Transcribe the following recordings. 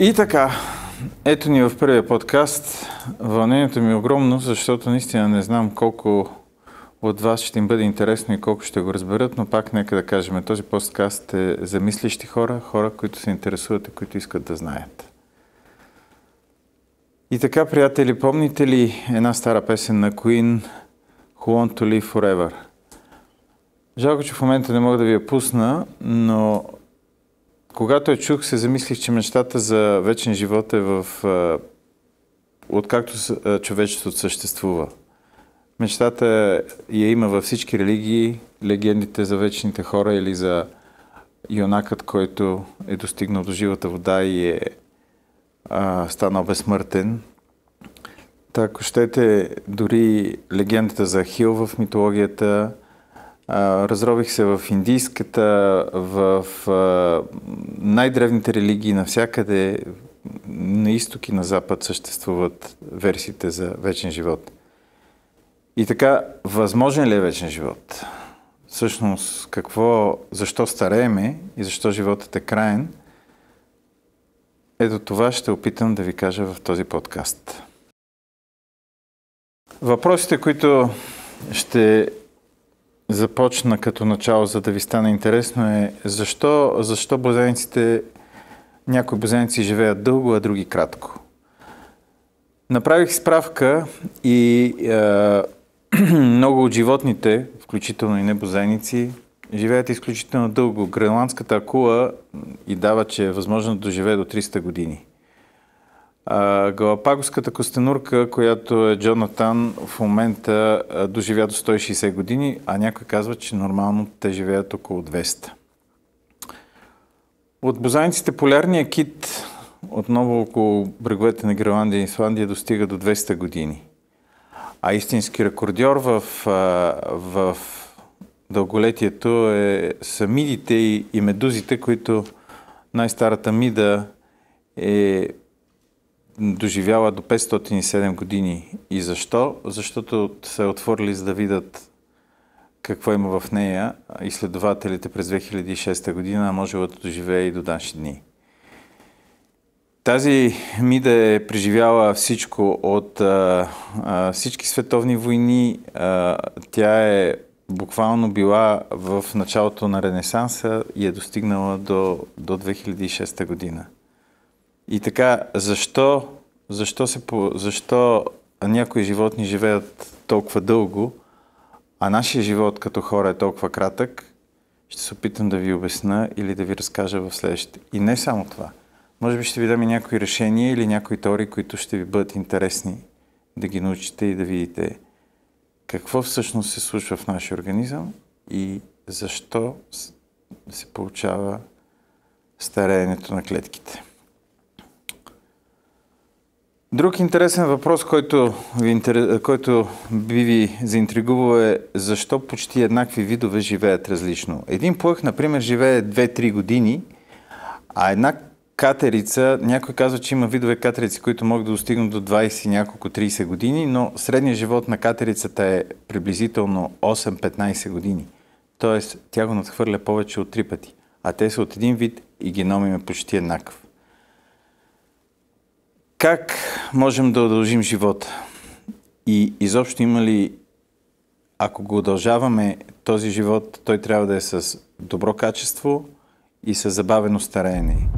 И така, ето ни в първия подкаст. Вълнението ми е огромно, защото наистина не знам колко от вас ще им бъде интересно и колко ще го разберат, но пак нека да кажем, този подкаст е за мислищи хора, хора, които се интересуват и които искат да знаят. И така, приятели, помните ли една стара песен на Queen Who Want To Live Forever? Жалко, че в момента не мога да ви я пусна, но когато я чух, се замислих, че мечтата за вечен живот е в... Откакто човечеството съществува. Мечтата я има във всички религии, легендите за вечните хора или за юнакът, който е достигнал до живата вода и е а, станал безсмъртен. Така ако щете, дори легендата за Хил в митологията – Разрових се в индийската, в най-древните религии навсякъде, на изток и на запад съществуват версиите за вечен живот. И така, възможен ли е вечен живот? Всъщност, какво, защо старееме и защо животът е краен? Ето това ще опитам да ви кажа в този подкаст. Въпросите, които ще започна като начало, за да ви стане интересно е защо, защо бозениците, някои бозеници живеят дълго, а други кратко. Направих справка и е, много от животните, включително и небозеници, живеят изключително дълго. Гренландската акула и дава, че е възможно да доживее до 300 години. А, Галапагоската костенурка, която е Джонатан, в момента доживя до 160 години, а някой казва, че нормално те живеят около 200. От бозайниците полярния кит отново около бреговете на Гренландия и Исландия достига до 200 години. А истински рекордьор в, в дълголетието е мидите и, и медузите, които най-старата мида е доживяла до 507 години. И защо? Защото се отворили за да видят какво има в нея. Изследователите през 2006 година можела да доживее и до наши дни. Тази мида е преживяла всичко от а, а, всички световни войни. А, тя е буквално била в началото на Ренесанса и е достигнала до, до 2006 година. И така, защо, защо, се, защо някои животни живеят толкова дълго, а нашия живот като хора е толкова кратък, ще се опитам да ви обясна или да ви разкажа в следващите. И не само това. Може би ще ви дам и някои решения или някои теории, които ще ви бъдат интересни да ги научите и да видите какво всъщност се случва в нашия организъм и защо се получава стареенето на клетките. Друг интересен въпрос, който, ви, който би ви заинтригувал е защо почти еднакви видове живеят различно. Един плъх, например, живее 2-3 години, а една катерица, някой казва, че има видове катерици, които могат да достигнат до 20 няколко 30 години, но средният живот на катерицата е приблизително 8-15 години. Тоест, тя го надхвърля повече от 3 пъти. А те са от един вид и геномим е почти еднакъв. Как можем да удължим живота? И изобщо има ли, ако го удължаваме този живот, той трябва да е с добро качество и с забавено старение?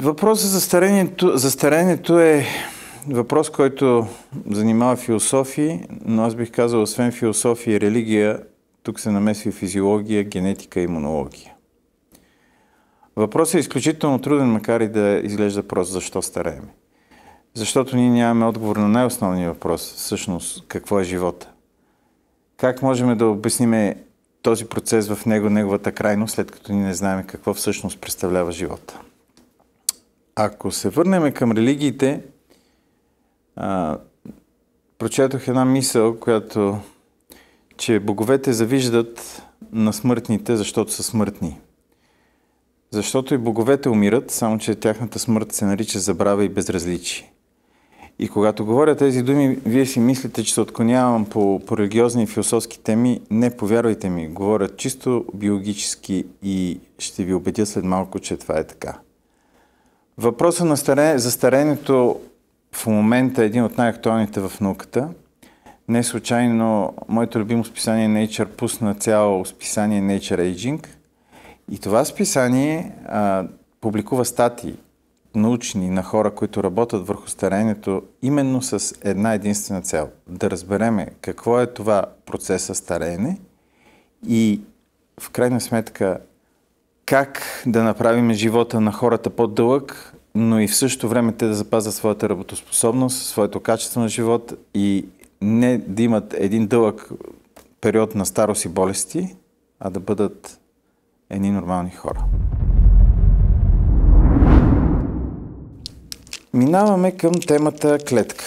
Въпросът за старението, за старението е въпрос, който занимава философии, но аз бих казал, освен философия и религия, тук се намесва физиология, генетика и имунология. Въпросът е изключително труден, макар и да изглежда просто защо стареем. Защото ние нямаме отговор на най-основния въпрос, всъщност какво е живота. Как можем да обясним този процес в него, неговата крайност, след като ние не знаем какво всъщност представлява живота. Ако се върнем към религиите, а, прочетох една мисъл, която, че боговете завиждат на смъртните, защото са смъртни. Защото и боговете умират, само че тяхната смърт се нарича забрава и безразличие. И когато говоря тези думи, вие си мислите, че се отклонявам по, по религиозни и философски теми. Не, повярвайте ми, говоря чисто биологически и ще ви убедя след малко, че това е така. Въпросът на старе... за старението в момента е един от най-актуалните в науката. Не случайно моето любимо списание Nature пусна цяло списание Nature Aging – и това списание а, публикува статии научни на хора, които работят върху старението, именно с една единствена цел. Да разбереме какво е това процеса стареене и в крайна сметка как да направим живота на хората по-дълъг, но и в същото време те да запазят своята работоспособност, своето качество на живот и не да имат един дълъг период на старост и болести, а да бъдат едни нормални хора. Минаваме към темата клетка.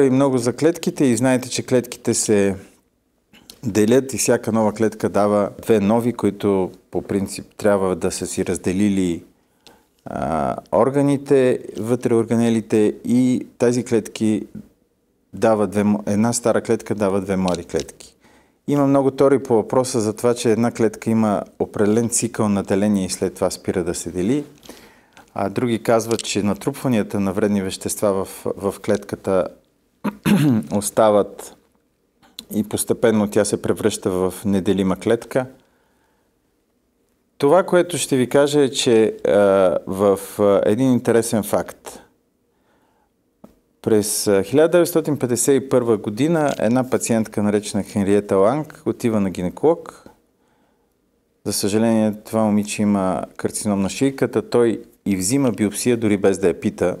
е много за клетките и знаете, че клетките се делят и всяка нова клетка дава две нови, които по принцип трябва да са си разделили а, органите, вътре органелите и тези клетки дава две, една стара клетка дава две млади клетки. Има много тори по въпроса за това, че една клетка има определен цикъл на деление и след това спира да се дели. А други казват, че натрупванията на вредни вещества в, в клетката остават и постепенно тя се превръща в неделима клетка. Това, което ще ви кажа е, че а, в а, един интересен факт – през 1951 година една пациентка, наречена Хенриета Ланг, отива на гинеколог. За съжаление, това момиче има карцином на шийката. Той и взима биопсия дори без да я пита,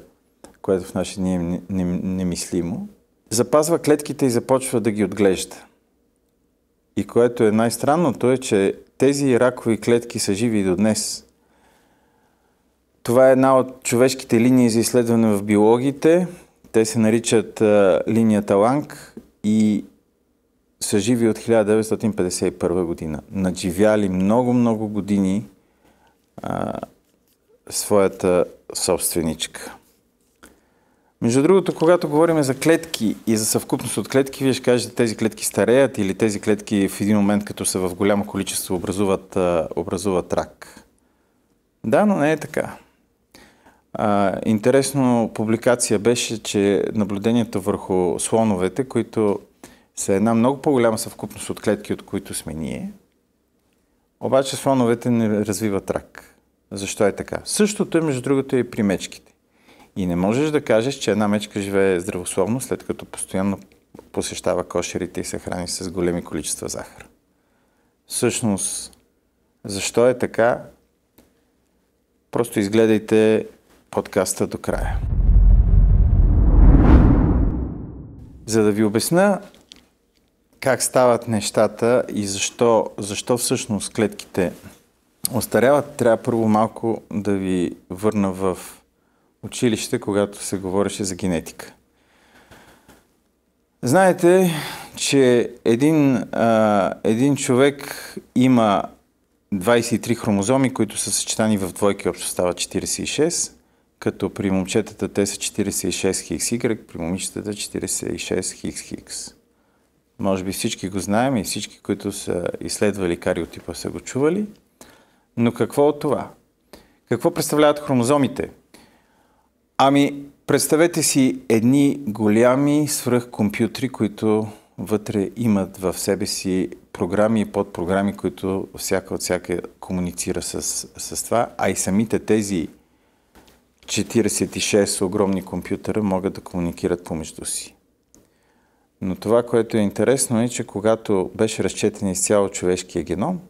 което в наши дни е немислимо. Запазва клетките и започва да ги отглежда. И което е най-странното е, че тези ракови клетки са живи и до днес. Това е една от човешките линии за изследване в биологите – те се наричат а, линията Ланг и са живи от 1951 година. Надживяли много-много години а, своята собственичка. Между другото, когато говорим за клетки и за съвкупност от клетки, вие ще кажете тези клетки стареят или тези клетки в един момент, като са в голямо количество, образуват, образуват рак. Да, но не е така. А, интересно публикация беше, че наблюдението върху слоновете, които са една много по-голяма съвкупност от клетки, от които сме ние, обаче слоновете не развиват рак. Защо е така? Същото е, между другото, и при мечките. И не можеш да кажеш, че една мечка живее здравословно, след като постоянно посещава кошерите и се храни с големи количества захар. Всъщност, защо е така? Просто изгледайте подкаста до края. За да ви обясна как стават нещата и защо, защо всъщност клетките остаряват, трябва първо малко да ви върна в училище, когато се говореше за генетика. Знаете, че един, а, един човек има 23 хромозоми, които са съчетани в двойки, общо става 46 като при момчетата те са 46XY, при момичетата 46XX. Може би всички го знаем и всички, които са изследвали кариотипа, са го чували. Но какво от това? Какво представляват хромозомите? Ами, представете си едни голями свръхкомпютри, които вътре имат в себе си програми и подпрограми, които всяка от всяка комуницира с, с това, а и самите тези 46 огромни компютъра могат да комуникират помежду си. Но това, което е интересно е, че когато беше разчетен изцяло човешкия геном,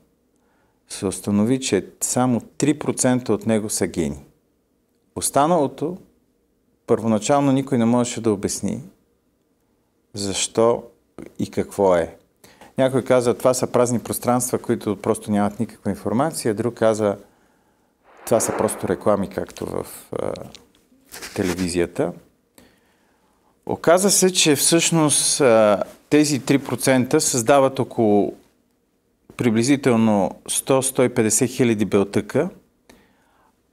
се установи, че само 3% от него са гени. Останалото, първоначално никой не можеше да обясни защо и какво е. Някой каза, това са празни пространства, които просто нямат никаква информация, друг каза, това са просто реклами, както в а, телевизията. Оказа се, че всъщност а, тези 3% създават около приблизително 100-150 хиляди белтъка,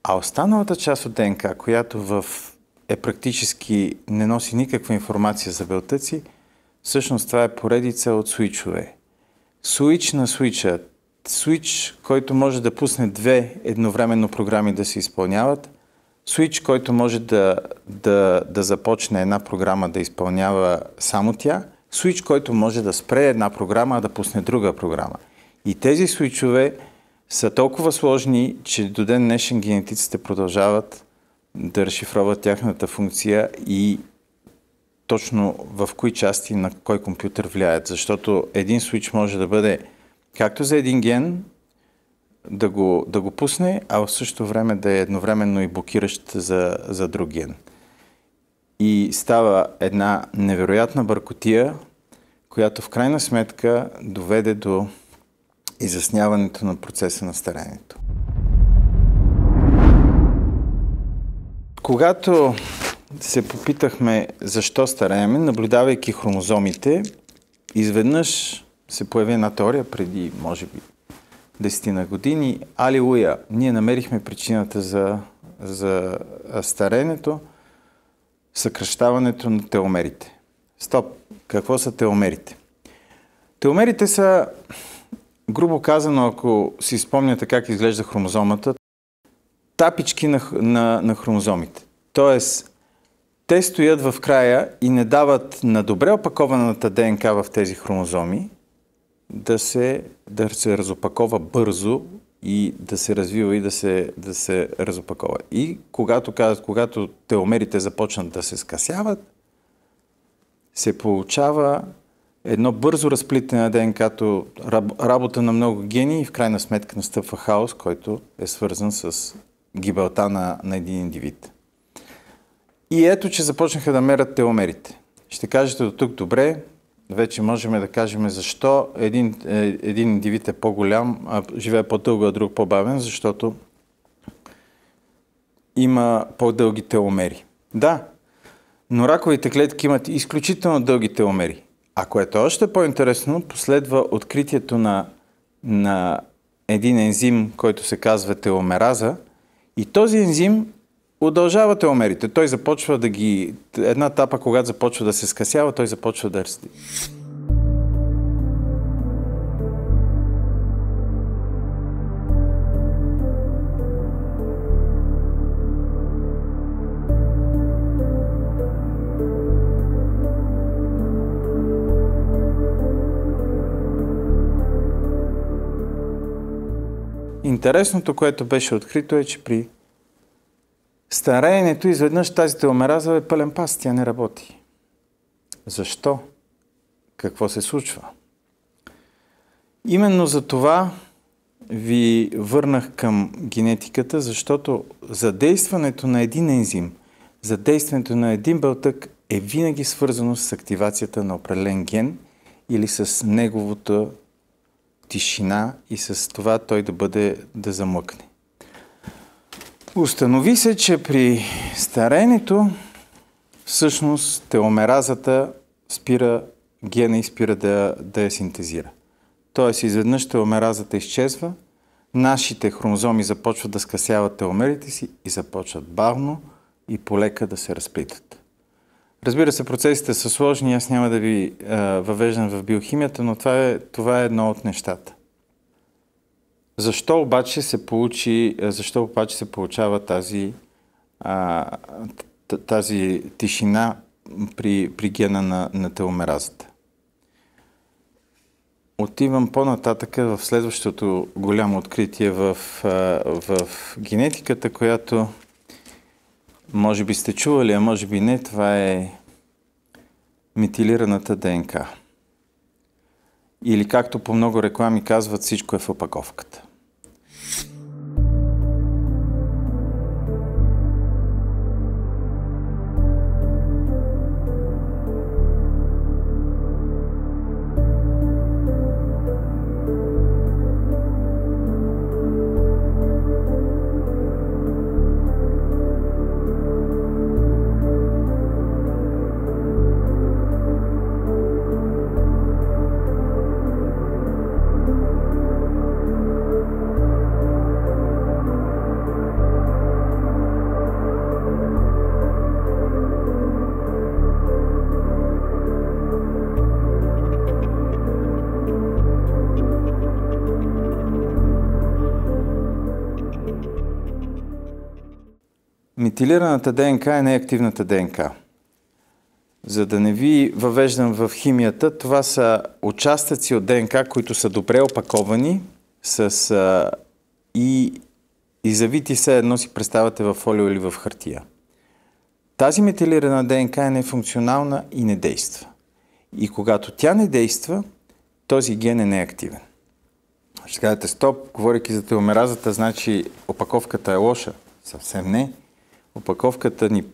а останалата част от ДНК, която в, е практически не носи никаква информация за белтъци, всъщност това е поредица от свичове. Суич на суича, Switch, който може да пусне две едновременно програми да се изпълняват, Switch, който може да, да, да започне една програма да изпълнява само тя, Switch, който може да спре една програма, а да пусне друга програма. И тези свичове са толкова сложни, че до ден днешен генетиците продължават да разшифроват тяхната функция и точно в кои части на кой компютър влияят. Защото един свич може да бъде както за един ген да го, да го пусне, а в същото време да е едновременно и блокиращ за, за друг ген. И става една невероятна бъркотия, която в крайна сметка доведе до изясняването на процеса на старението. Когато се попитахме защо старееме, наблюдавайки хромозомите, изведнъж се появи една теория преди, може би, десетина години. Алилуя! Ние намерихме причината за, за старенето, съкръщаването на теомерите. Стоп! Какво са теомерите? Теомерите са, грубо казано, ако си спомняте как изглежда хромозомата, тапички на, на, на хромозомите. Тоест, те стоят в края и не дават на добре опакованата ДНК в тези хромозоми, да се, да се разопакова бързо и да се развива и да се, да се разопакова. И когато, когато теомерите започнат да се скъсяват, се получава едно бързо разплитане на днк като работа на много гени и в крайна сметка настъпва хаос, който е свързан с гибелта на, на един индивид. И ето, че започнаха да мерят теомерите. Ще кажете до тук, добре, вече можем да кажем защо един, е, един индивид е по-голям, а живее по-дълго, а друг по-бавен, защото има по-дълги теломери. Да, но раковите клетки имат изключително дълги теломери. А което е още по-интересно, последва откритието на, на един ензим, който се казва теломераза. И този ензим удължавате омерите. Той започва да ги... Една тапа, когато започва да се скъсява, той започва да расти. Интересното, което беше открито е, че при стареенето изведнъж тази теомераза е пълен пас, тя не работи. Защо? Какво се случва? Именно за това ви върнах към генетиката, защото задействането на един ензим, задействането на един бълтък е винаги свързано с активацията на определен ген или с неговата тишина и с това той да бъде да замъкне. Установи се, че при старението всъщност теомеразата спира гена и спира да, да я синтезира. Тоест изведнъж теомеразата изчезва, нашите хромозоми започват да скъсяват теомерите си и започват бавно и полека да се разплитат. Разбира се, процесите са сложни, аз няма да ви а, въвеждам в биохимията, но това е, това е едно от нещата. Защо обаче се получи, е, защо обаче се получава тази, а, тази тишина при, при гена на, на теломеразата? Отивам по-нататък в следващото голямо откритие в, в генетиката, която може би сте чували, а може би не. Това е метилираната ДНК. Или както по много реклами казват, всичко е в опаковката. метилираната ДНК е неактивната ДНК. За да не ви въвеждам в химията, това са участъци от ДНК, които са добре опаковани с, а, и, и завити се едно си представяте в фолио или в хартия. Тази метилирана ДНК е нефункционална и не действа. И когато тя не действа, този ген е неактивен. Ще кажете, стоп, говоряки за теломеразата, значи опаковката е лоша. Съвсем не опаковката ни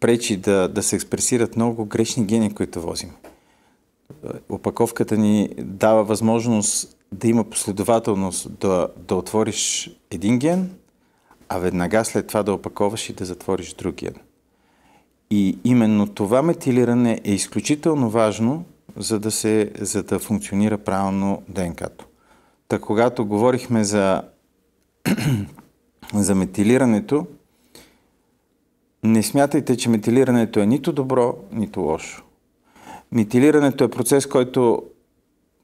пречи да, да се експресират много грешни гени, които возим. Опаковката ни дава възможност да има последователност, да, да отвориш един ген, а веднага след това да опаковаш и да затвориш друг ген. И именно това метилиране е изключително важно, за да, се, за да функционира правилно ДНК-то. Та когато говорихме за, за метилирането, не смятайте, че метилирането е нито добро, нито лошо. Метилирането е процес, който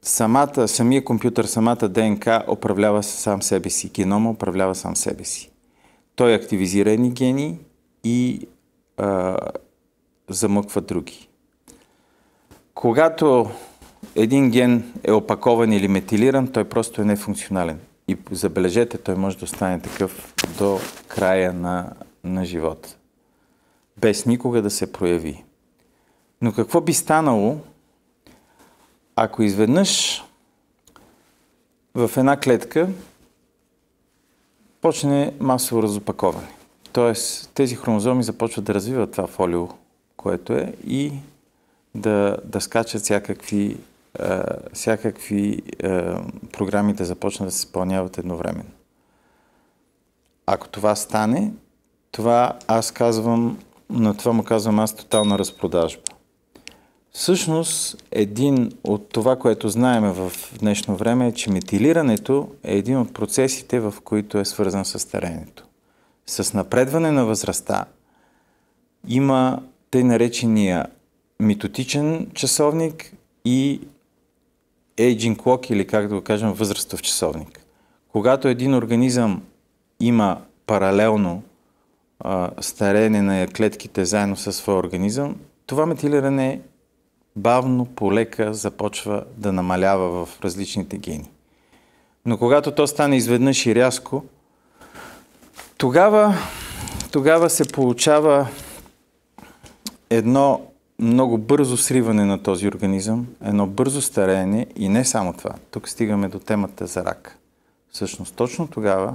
самата, самия компютър, самата ДНК управлява сам себе си. Генома управлява сам себе си. Той активизира едни гени и а, замъква други. Когато един ген е опакован или метилиран, той просто е нефункционален. И забележете, той може да остане такъв до края на, на живота без никога да се прояви. Но какво би станало, ако изведнъж в една клетка почне масово разопаковане? Тоест, тези хромозоми започват да развиват това фолио, което е, и да, да скачат всякакви, а, всякакви а, програми да започнат да се изпълняват едновременно. Ако това стане, това аз казвам на това му казвам аз тотална разпродажба. Всъщност, един от това, което знаем в днешно време е, че метилирането е един от процесите, в които е свързан с старението. С напредване на възрастта има тъй наречения митотичен часовник и aging clock или как да го кажем възрастов часовник. Когато един организъм има паралелно Старение старене на клетките заедно със своя организъм, това метилиране бавно, полека започва да намалява в различните гени. Но когато то стане изведнъж и рязко, тогава, тогава се получава едно много бързо сриване на този организъм, едно бързо стареене и не само това. Тук стигаме до темата за рак. Всъщност точно тогава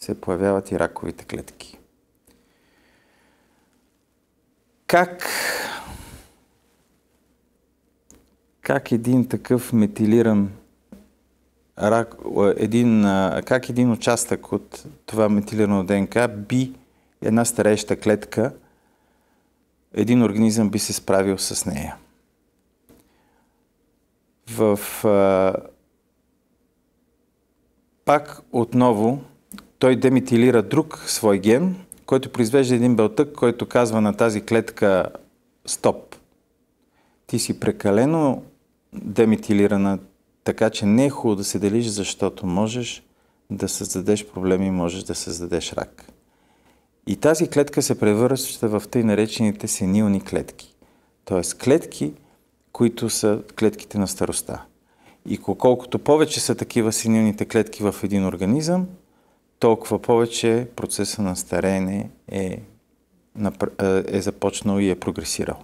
се появяват и раковите клетки. Как, как един такъв метилиран рак, един, как един участък от това метилирано ДНК би една стареща клетка, един организъм би се справил с нея. В а, пак отново той деметилира друг свой ген, който произвежда един белтък, който казва на тази клетка стоп. Ти си прекалено демитилирана. така че не е хубаво да се делиш, защото можеш да създадеш проблеми, можеш да създадеш рак. И тази клетка се превръща в тъй наречените сенилни клетки. Тоест клетки, които са клетките на староста. И колкото повече са такива синилните клетки в един организъм, толкова повече процеса на старене е, е, е започнал и е прогресирал.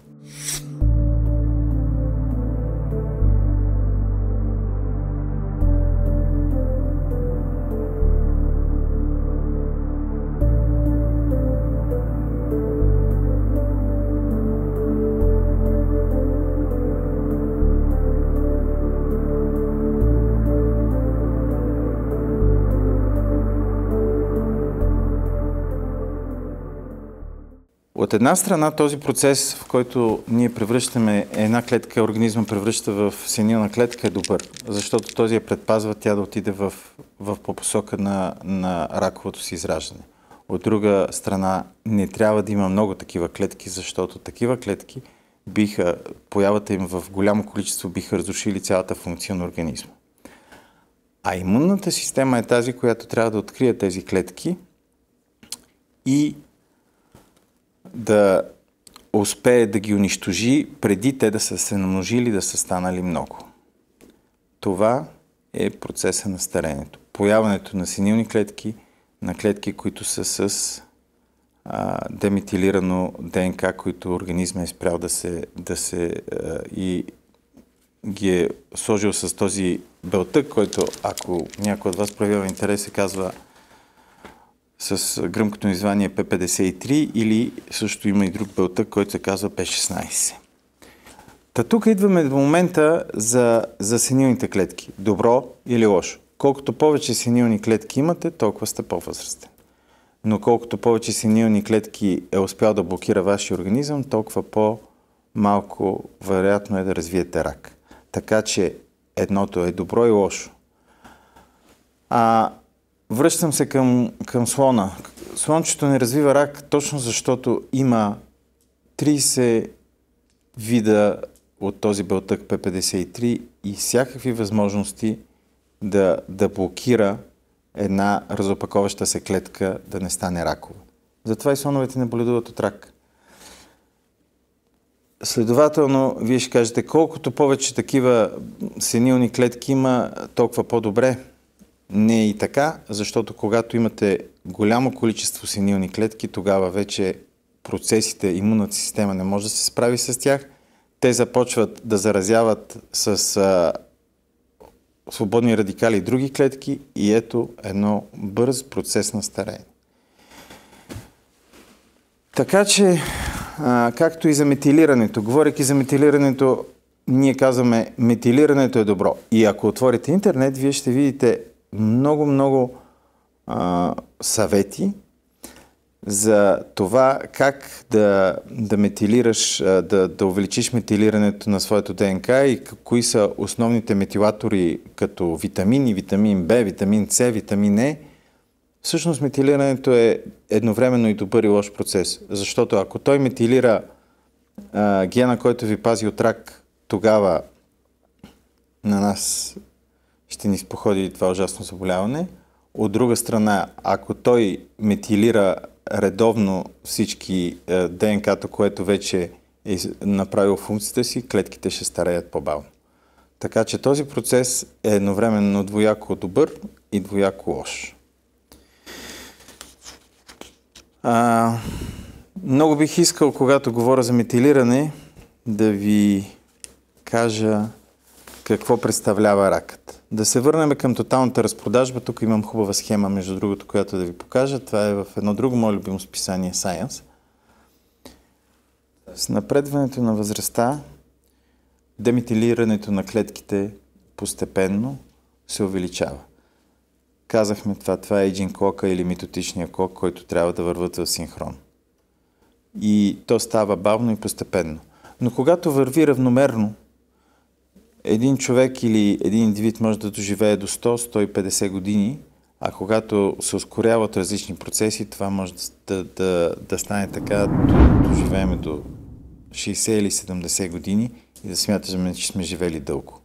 От една страна този процес, в който ние превръщаме една клетка, организма превръща в синилна клетка е добър, защото този я предпазва тя да отиде в, в по посока на, на раковото си израждане. От друга страна, не трябва да има много такива клетки, защото такива клетки биха, появата им в голямо количество биха разрушили цялата функция на организма. А имунната система е тази, която трябва да открие тези клетки и да успее да ги унищожи преди те да са се намножили, да са станали много. Това е процеса на старението. Появането на синилни клетки, на клетки, които са с а, деметилирано ДНК, които организма е спрял да се, да се а, и ги е сложил с този белтък, който ако някой от вас проявява интерес, се казва с гръмкото название P53 или също има и друг белтък, който се казва P16. Та тук идваме до момента за, за сенилните клетки. Добро или лошо. Колкото повече сенилни клетки имате, толкова сте по-възрастен. Но колкото повече сенилни клетки е успял да блокира вашия организъм, толкова по-малко вероятно е да развиете рак. Така че едното е добро и лошо. А Връщам се към, към слона. Слончето не развива рак точно защото има 30 вида от този бълтък P53 и всякакви възможности да, да блокира една разопаковаща се клетка да не стане ракова. Затова и слоновете не боледуват от рак. Следователно, вие ще кажете, колкото повече такива сенилни клетки има, толкова по-добре. Не е и така, защото когато имате голямо количество синилни клетки, тогава вече процесите, имунната система не може да се справи с тях. Те започват да заразяват с а, свободни радикали и други клетки и ето едно бърз процес на старение. Така че, а, както и за метилирането, говоряки за метилирането, ние казваме метилирането е добро. И ако отворите интернет, вие ще видите много, много а, съвети за това как да, да метилираш, да, да увеличиш метилирането на своето ДНК и кои са основните метилатори като витамини, витамин Б, витамин С, витамин Е. Всъщност метилирането е едновременно и добър и лош процес, защото ако той метилира а, гена, който ви пази от рак, тогава на нас ще ни споходи това ужасно заболяване. От друга страна, ако той метилира редовно всички е, ДНК-то, което вече е направил функцията си, клетките ще стареят по-бавно. Така че този процес е едновременно двояко добър и двояко лош. А, много бих искал, когато говоря за метилиране, да ви кажа какво представлява ракът. Да се върнем към тоталната разпродажба. Тук имам хубава схема, между другото, която да ви покажа. Това е в едно друго мое любимо списание Science. С напредването на възрастта, демитилирането на клетките постепенно се увеличава. Казахме това, това е един кока или митотичния кок, който трябва да върват в синхрон. И то става бавно и постепенно. Но когато върви равномерно, един човек или един индивид може да доживее до 100-150 години, а когато се ускоряват различни процеси, това може да, да, да стане така, доживеем до 60 или 70 години и да смятаме, че сме живели дълго.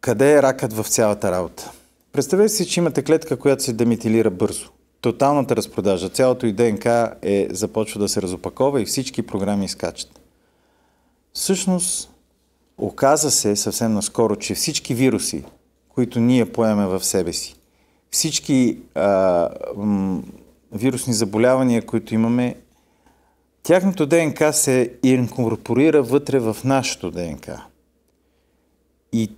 Къде е ракът в цялата работа? Представете си, че имате клетка, която се демитилира бързо. Тоталната разпродажа, цялото и ДНК е, започва да се разопакова и всички програми изкачат. Всъщност, Оказа се съвсем наскоро, че всички вируси, които ние поеме в себе си, всички а, м, вирусни заболявания, които имаме, тяхното ДНК се инкорпорира вътре в нашето ДНК. И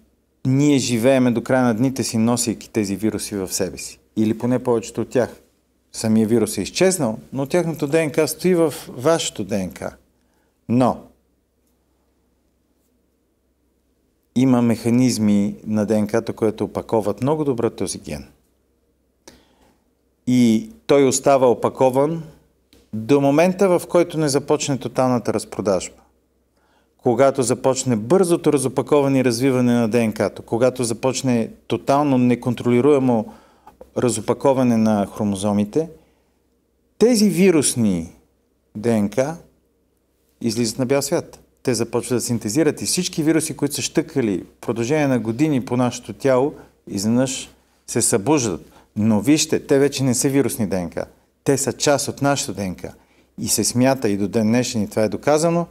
ние живееме до края на дните си, носейки тези вируси в себе си. Или поне повечето от тях. Самия вирус е изчезнал, но тяхното ДНК стои в вашето ДНК. Но има механизми на ДНК-то, които опаковат много добре този ген. И той остава опакован до момента, в който не започне тоталната разпродажба. Когато започне бързото разопаковане и развиване на ДНК-то, когато започне тотално неконтролируемо разопаковане на хромозомите, тези вирусни ДНК излизат на бял свят те започват да синтезират и всички вируси, които са щъкали в продължение на години по нашето тяло, изведнъж се събуждат. Но вижте, те вече не са вирусни ДНК. Те са част от нашата ДНК. И се смята и до ден днешен, и това е доказано,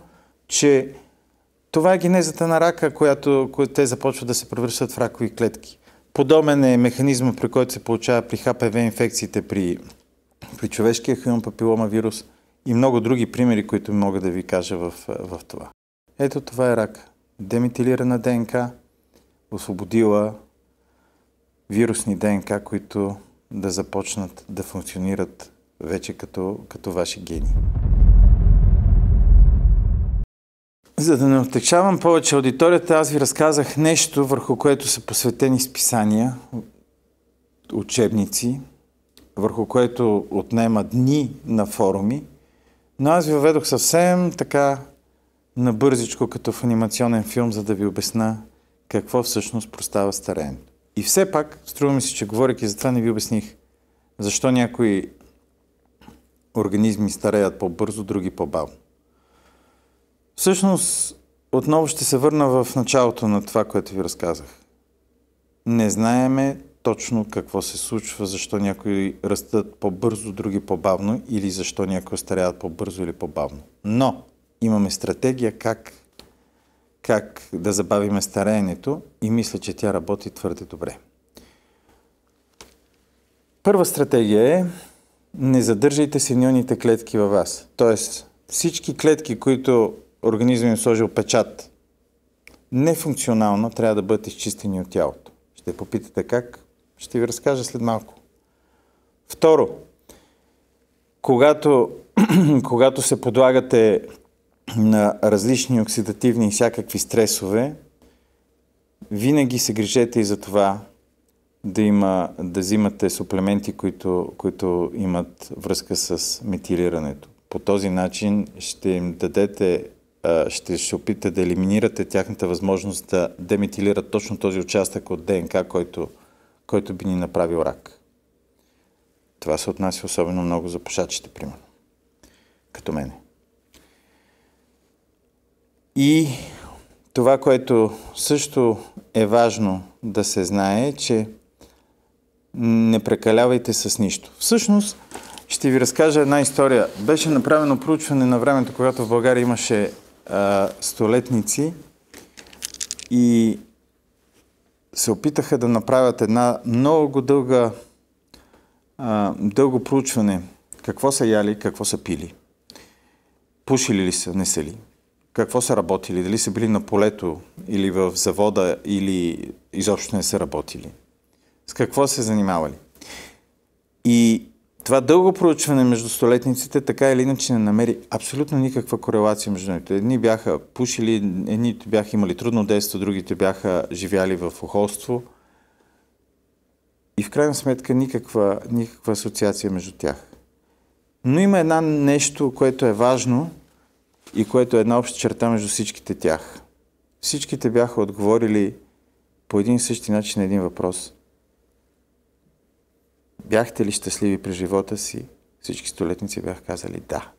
че това е генезата на рака, която, която те започват да се превръщат в ракови клетки. Подобен е механизма, при който се получава при ХПВ инфекциите, при, при човешкия хилон папилома вирус и много други примери, които мога да ви кажа в, в това. Ето това е рак. Деметилирана ДНК, освободила вирусни ДНК, които да започнат да функционират вече като, като ваши гени. За да не отекчавам повече аудиторията, аз ви разказах нещо, върху което са посветени списания, учебници, върху което отнема дни на форуми, но аз ви въведох съвсем така набързичко като в анимационен филм, за да ви обясна какво всъщност простава стареенето. И все пак, струва ми се, че говоряки за това не ви обясних защо някои организми стареят по-бързо, други по-бавно. Всъщност, отново ще се върна в началото на това, което ви разказах. Не знаеме точно какво се случва, защо някои растат по-бързо, други по-бавно или защо някои стареят по-бързо или по-бавно. Но имаме стратегия как, как да забавиме стареенето и мисля, че тя работи твърде добре. Първа стратегия е не задържайте синьоните клетки във вас. Тоест всички клетки, които организъм им сложил печат, нефункционално трябва да бъдат изчистени от тялото. Ще попитате как? Ще ви разкажа след малко. Второ, когато, когато се подлагате на различни оксидативни и всякакви стресове, винаги се грижете и за това да, има, да взимате суплементи, които, които имат връзка с метилирането. По този начин ще им дадете, ще, се опитате да елиминирате тяхната възможност да деметилират точно този участък от ДНК, който, който би ни направил рак. Това се отнася особено много за пушачите, примерно. Като мене. И това, което също е важно да се знае, е, че не прекалявайте с нищо. Всъщност, ще ви разкажа една история. Беше направено проучване на времето, когато в България имаше а, столетници и се опитаха да направят една много дълга, а, дълго проучване. Какво са яли, какво са пили. Пушили ли са, не са ли какво са работили? Дали са били на полето или в завода или изобщо не са работили? С какво се занимавали? И това дълго проучване между столетниците така или иначе не намери абсолютно никаква корелация между нито. Едни бяха пушили, едни бяха имали трудно детство, другите бяха живяли в охолство. И в крайна сметка никаква, никаква асоциация между тях. Но има една нещо, което е важно – и което е една обща черта между всичките тях. Всичките бяха отговорили по един и същи начин на един въпрос. Бяхте ли щастливи при живота си? Всички столетници бяха казали да.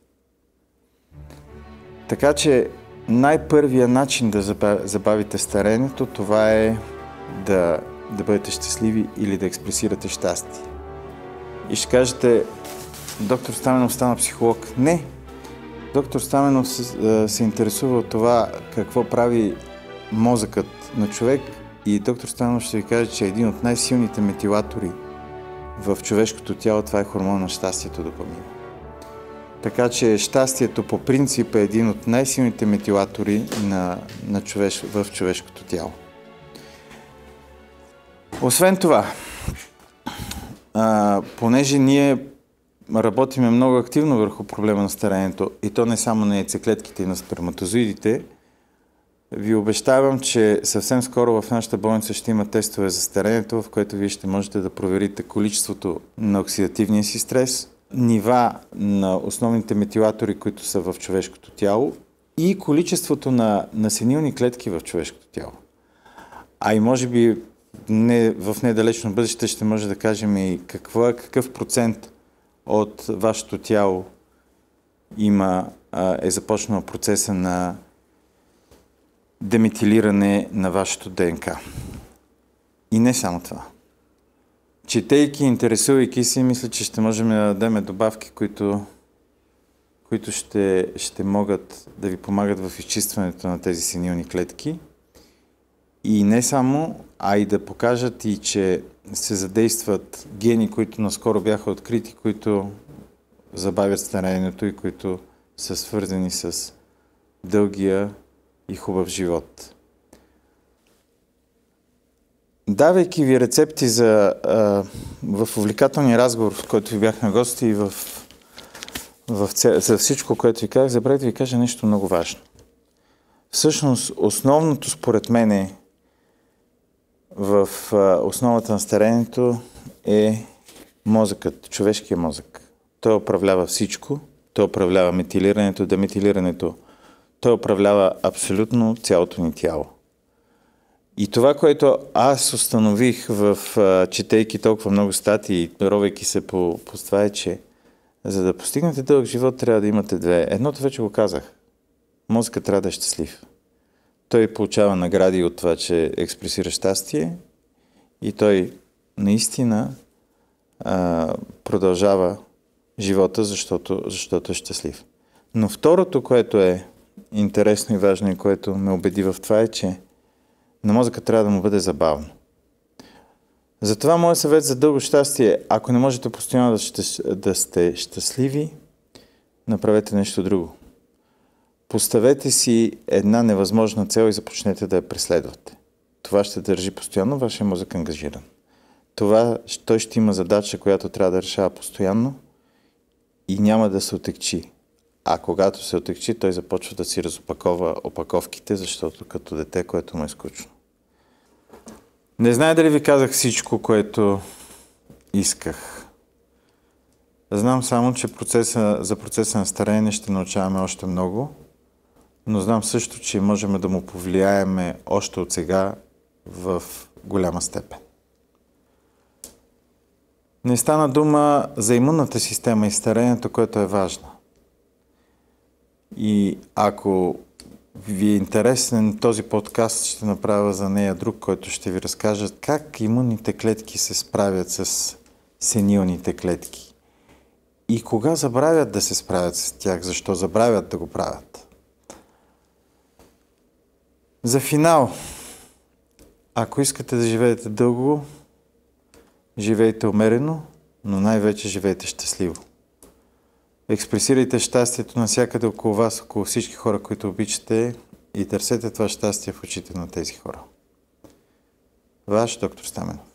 Така че най-първия начин да забавите старенето, това е да, да бъдете щастливи или да експресирате щастие. И ще кажете, доктор Стаменов стана психолог. Не, Доктор Стаменов се, е, се интересува от това какво прави мозъкът на човек и доктор Стаменов ще ви каже, че е един от най-силните метилатори в човешкото тяло това е хормон на щастието допамин. Така че щастието по принцип е един от най-силните метилатори на, на човеш, в човешкото тяло. Освен това, а, понеже ние работиме много активно върху проблема на старението и то не само на яйцеклетките и на сперматозоидите. Ви обещавам, че съвсем скоро в нашата болница ще има тестове за старението, в което вие ще можете да проверите количеството на оксидативния си стрес, нива на основните метилатори, които са в човешкото тяло и количеството на насенилни клетки в човешкото тяло. А и може би не, в недалечно бъдеще ще може да кажем и какво, какъв процент – от вашето тяло има, е започнал процеса на деметилиране на вашето ДНК. И не само това. Четейки, интересувайки се, мисля, че ще можем да дадем добавки, които, които ще, ще могат да ви помагат в изчистването на тези синилни клетки. И не само, а и да покажат и, че се задействат гени, които наскоро бяха открити, които забавят старението и които са свързани с дългия и хубав живот. Давайки ви рецепти за, а, в увлекателния разговор, в който ви бях на гости и в, в, за всичко, което ви казах, забравяйте да ви кажа нещо много важно. Всъщност, основното според мен е, в основата на старението е мозъкът, човешкият мозък. Той управлява всичко. Той управлява метилирането, деметилирането. Той управлява абсолютно цялото ни тяло. И това, което аз установих в четейки толкова много статии и ровейки се по, по това е, че за да постигнете дълъг живот трябва да имате две. Едното вече го казах. Мозъкът трябва да е щастлив той получава награди от това, че експресира щастие и той наистина а, продължава живота, защото, защото е щастлив. Но второто, което е интересно и важно и което ме убеди в това е, че на мозъка трябва да му бъде забавно. Затова моят съвет за дълго щастие, е, ако не можете постоянно да, да сте щастливи, направете нещо друго. Поставете си една невъзможна цел и започнете да я преследвате. Това ще държи постоянно вашия мозък ангажиран. Това, той ще има задача, която трябва да решава постоянно и няма да се отекчи. А когато се отекчи, той започва да си разопакова опаковките, защото като дете, което му е скучно. Не знае дали ви казах всичко, което исках. Знам само, че процеса, за процеса на старение ще научаваме още много – но знам също, че можем да му повлияеме още от сега в голяма степен. Не стана дума за имунната система и старението, което е важно. И ако ви е интересен този подкаст, ще направя за нея друг, който ще ви разкажа как имунните клетки се справят с сенилните клетки. И кога забравят да се справят с тях, защо забравят да го правят. За финал, ако искате да живеете дълго, живейте умерено, но най-вече живейте щастливо. Експресирайте щастието навсякъде около вас, около всички хора, които обичате и търсете това щастие в очите на тези хора. Ваш доктор Стаменов.